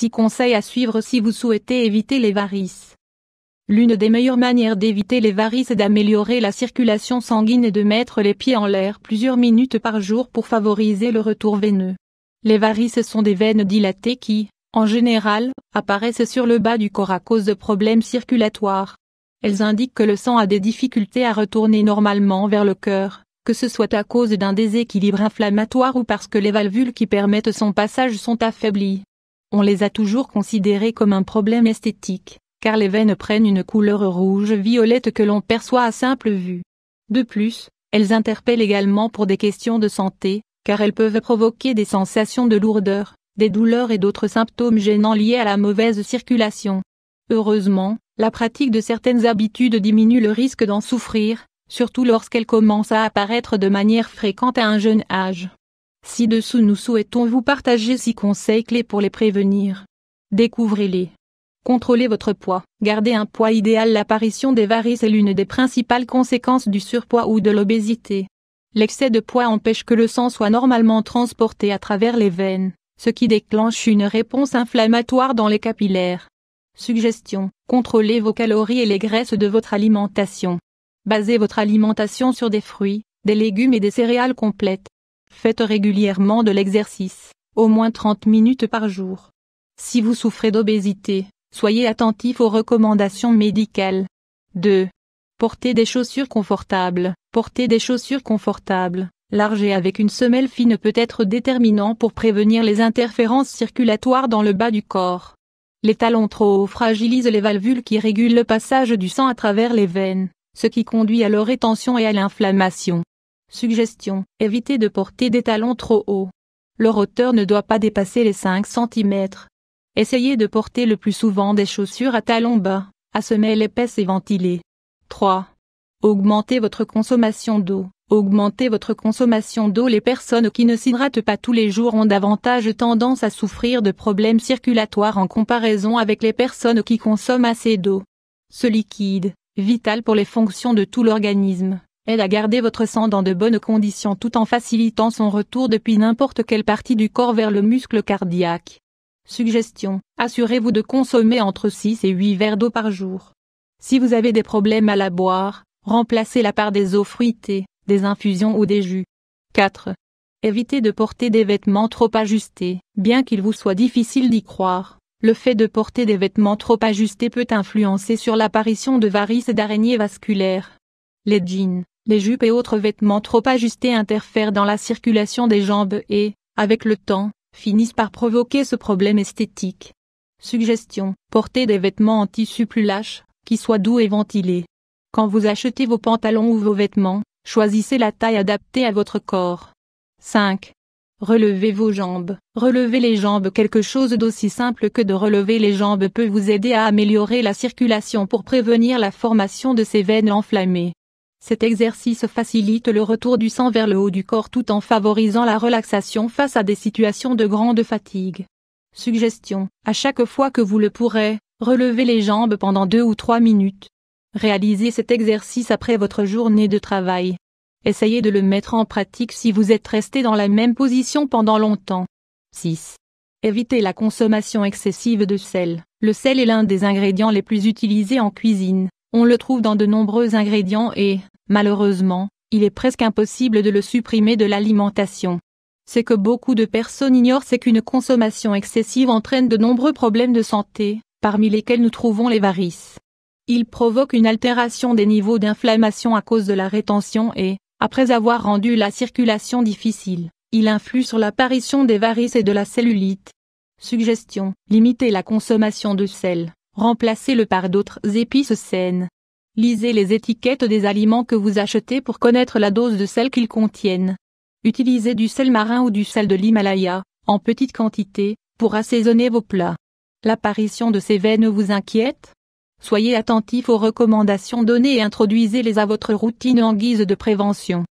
6 conseils à suivre si vous souhaitez éviter les varices. L'une des meilleures manières d'éviter les varices est d'améliorer la circulation sanguine et de mettre les pieds en l'air plusieurs minutes par jour pour favoriser le retour veineux. Les varices sont des veines dilatées qui, en général, apparaissent sur le bas du corps à cause de problèmes circulatoires. Elles indiquent que le sang a des difficultés à retourner normalement vers le cœur, que ce soit à cause d'un déséquilibre inflammatoire ou parce que les valvules qui permettent son passage sont affaiblies. On les a toujours considérées comme un problème esthétique, car les veines prennent une couleur rouge-violette que l'on perçoit à simple vue. De plus, elles interpellent également pour des questions de santé, car elles peuvent provoquer des sensations de lourdeur, des douleurs et d'autres symptômes gênants liés à la mauvaise circulation. Heureusement, la pratique de certaines habitudes diminue le risque d'en souffrir, surtout lorsqu'elles commencent à apparaître de manière fréquente à un jeune âge. Ci-dessous nous souhaitons vous partager 6 conseils clés pour les prévenir. Découvrez-les. Contrôlez votre poids. Gardez un poids idéal. L'apparition des varices est l'une des principales conséquences du surpoids ou de l'obésité. L'excès de poids empêche que le sang soit normalement transporté à travers les veines, ce qui déclenche une réponse inflammatoire dans les capillaires. Suggestion. Contrôlez vos calories et les graisses de votre alimentation. Basez votre alimentation sur des fruits, des légumes et des céréales complètes, Faites régulièrement de l'exercice, au moins 30 minutes par jour. Si vous souffrez d'obésité, soyez attentif aux recommandations médicales. 2. Portez des chaussures confortables. Porter des chaussures confortables, larges et avec une semelle fine peut être déterminant pour prévenir les interférences circulatoires dans le bas du corps. Les talons trop hauts fragilisent les valvules qui régulent le passage du sang à travers les veines, ce qui conduit à leur rétention et à l'inflammation. Suggestion. Évitez de porter des talons trop hauts. Leur hauteur ne doit pas dépasser les 5 cm. Essayez de porter le plus souvent des chaussures à talons bas, à semelles épaisses et ventilées. 3. Augmentez votre consommation d'eau. Augmentez votre consommation d'eau. Les personnes qui ne s'hydratent pas tous les jours ont davantage tendance à souffrir de problèmes circulatoires en comparaison avec les personnes qui consomment assez d'eau. Ce liquide, vital pour les fonctions de tout l'organisme, à garder votre sang dans de bonnes conditions tout en facilitant son retour depuis n'importe quelle partie du corps vers le muscle cardiaque. Suggestion, assurez-vous de consommer entre 6 et 8 verres d'eau par jour. Si vous avez des problèmes à la boire, remplacez-la par des eaux fruitées, des infusions ou des jus. 4. Évitez de porter des vêtements trop ajustés, bien qu'il vous soit difficile d'y croire. Le fait de porter des vêtements trop ajustés peut influencer sur l'apparition de varices et d'araignées vasculaires. Les jeans, les jupes et autres vêtements trop ajustés interfèrent dans la circulation des jambes et, avec le temps, finissent par provoquer ce problème esthétique. Suggestion, portez des vêtements en tissu plus lâche, qui soient doux et ventilés. Quand vous achetez vos pantalons ou vos vêtements, choisissez la taille adaptée à votre corps. 5. Relevez vos jambes. Relever les jambes quelque chose d'aussi simple que de relever les jambes peut vous aider à améliorer la circulation pour prévenir la formation de ces veines enflammées. Cet exercice facilite le retour du sang vers le haut du corps tout en favorisant la relaxation face à des situations de grande fatigue. Suggestion, à chaque fois que vous le pourrez, relevez les jambes pendant deux ou trois minutes. Réalisez cet exercice après votre journée de travail. Essayez de le mettre en pratique si vous êtes resté dans la même position pendant longtemps. 6. Évitez la consommation excessive de sel. Le sel est l'un des ingrédients les plus utilisés en cuisine. On le trouve dans de nombreux ingrédients et, Malheureusement, il est presque impossible de le supprimer de l'alimentation. Ce que beaucoup de personnes ignorent, c'est qu'une consommation excessive entraîne de nombreux problèmes de santé, parmi lesquels nous trouvons les varices. Il provoque une altération des niveaux d'inflammation à cause de la rétention et, après avoir rendu la circulation difficile, il influe sur l'apparition des varices et de la cellulite. Suggestion, limiter la consommation de sel, remplacez-le par d'autres épices saines, Lisez les étiquettes des aliments que vous achetez pour connaître la dose de sel qu'ils contiennent. Utilisez du sel marin ou du sel de l'Himalaya, en petite quantité, pour assaisonner vos plats. L'apparition de ces veines vous inquiète Soyez attentif aux recommandations données et introduisez-les à votre routine en guise de prévention.